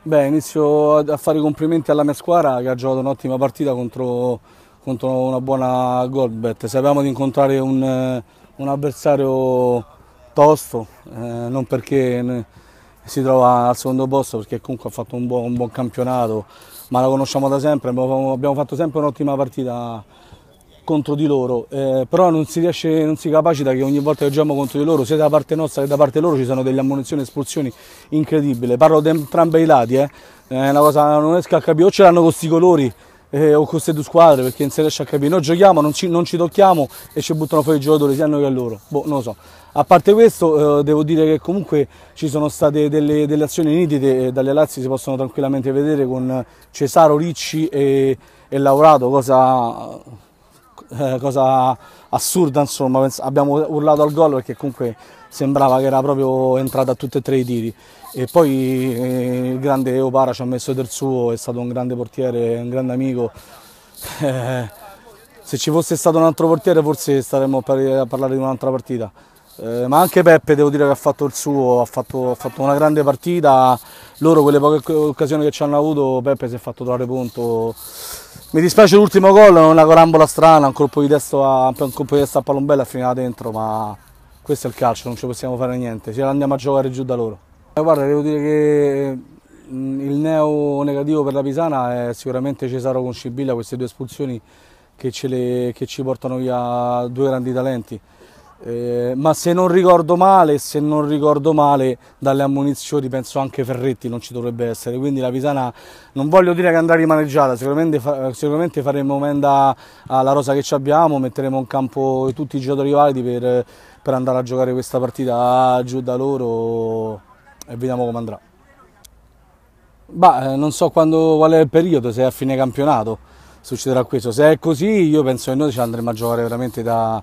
Beh, inizio a fare complimenti alla mia squadra che ha giocato un'ottima partita contro, contro una buona Goldbet. Sappiamo di incontrare un, eh, un avversario tosto, eh, non perché si trova al secondo posto, perché comunque ha fatto un buon, un buon campionato, ma la conosciamo da sempre, abbiamo fatto sempre un'ottima partita contro di loro, eh, però non si riesce, non si capacita che ogni volta che giochiamo contro di loro, sia da parte nostra che da parte loro, ci sono delle ammunizioni e espulsioni incredibili. Parlo da entrambi i lati, eh. è eh, una cosa non riesco a capire, o ce l'hanno con questi colori eh, o con queste due squadre, perché non si riesce a capire. Noi giochiamo, non ci, non ci tocchiamo e ci buttano fuori i giocatori, sia noi che a loro. Boh, non lo so. A parte questo, eh, devo dire che comunque ci sono state delle, delle azioni nitide, eh, dalle Lazio si possono tranquillamente vedere con Cesaro Ricci e, e Laurato, cosa eh, cosa assurda, insomma, abbiamo urlato al gol perché comunque sembrava che era proprio entrata a tutti e tre i tiri. E poi eh, il grande Opara ci ha messo del suo, è stato un grande portiere, un grande amico. Eh, se ci fosse stato un altro portiere forse staremmo a parlare di un'altra partita. Eh, ma anche Peppe devo dire che ha fatto il suo, ha fatto, ha fatto una grande partita. Loro quelle poche occasioni che ci hanno avuto, Peppe si è fatto trovare punto. Mi dispiace l'ultimo gol, una corambola strana, un colpo di testa a, un a palombella e finiva dentro, ma questo è il calcio, non ci possiamo fare niente, ce andiamo a giocare giù da loro. Eh, guarda, devo dire che il neo negativo per la Pisana è sicuramente Cesaro con Scibilla, queste due espulsioni che, le, che ci portano via due grandi talenti. Eh, ma se non ricordo male, se non ricordo male, dalle ammunizioni penso anche Ferretti non ci dovrebbe essere, quindi la Pisana non voglio dire che andrà rimaneggiata, sicuramente, fa, sicuramente faremo menda alla rosa che abbiamo, metteremo in campo tutti i giocatori validi per, per andare a giocare questa partita giù da loro e vediamo come andrà. Bah, eh, non so quando, qual è il periodo, se è a fine campionato succederà questo, se è così io penso che noi ci andremo a giocare veramente da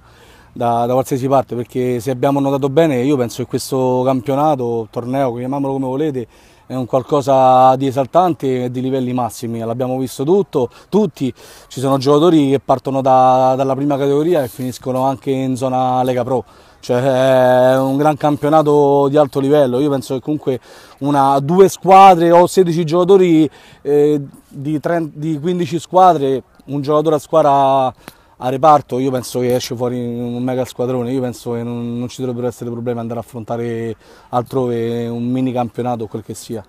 da, da, qualsiasi parte perché se abbiamo notato bene io penso che questo campionato, torneo, chiamiamolo come volete, è un qualcosa di esaltante e di livelli massimi, l'abbiamo visto tutto, tutti, ci sono giocatori che partono da, dalla prima categoria e finiscono anche in zona Lega Pro, cioè è un gran campionato di alto livello, io penso che comunque una, due squadre o 16 giocatori eh, di, 30, di 15 squadre, un giocatore a squadra a reparto io penso che esce fuori un mega squadrone, io penso che non, non ci dovrebbero essere problemi ad andare a affrontare altrove un mini campionato o quel che sia.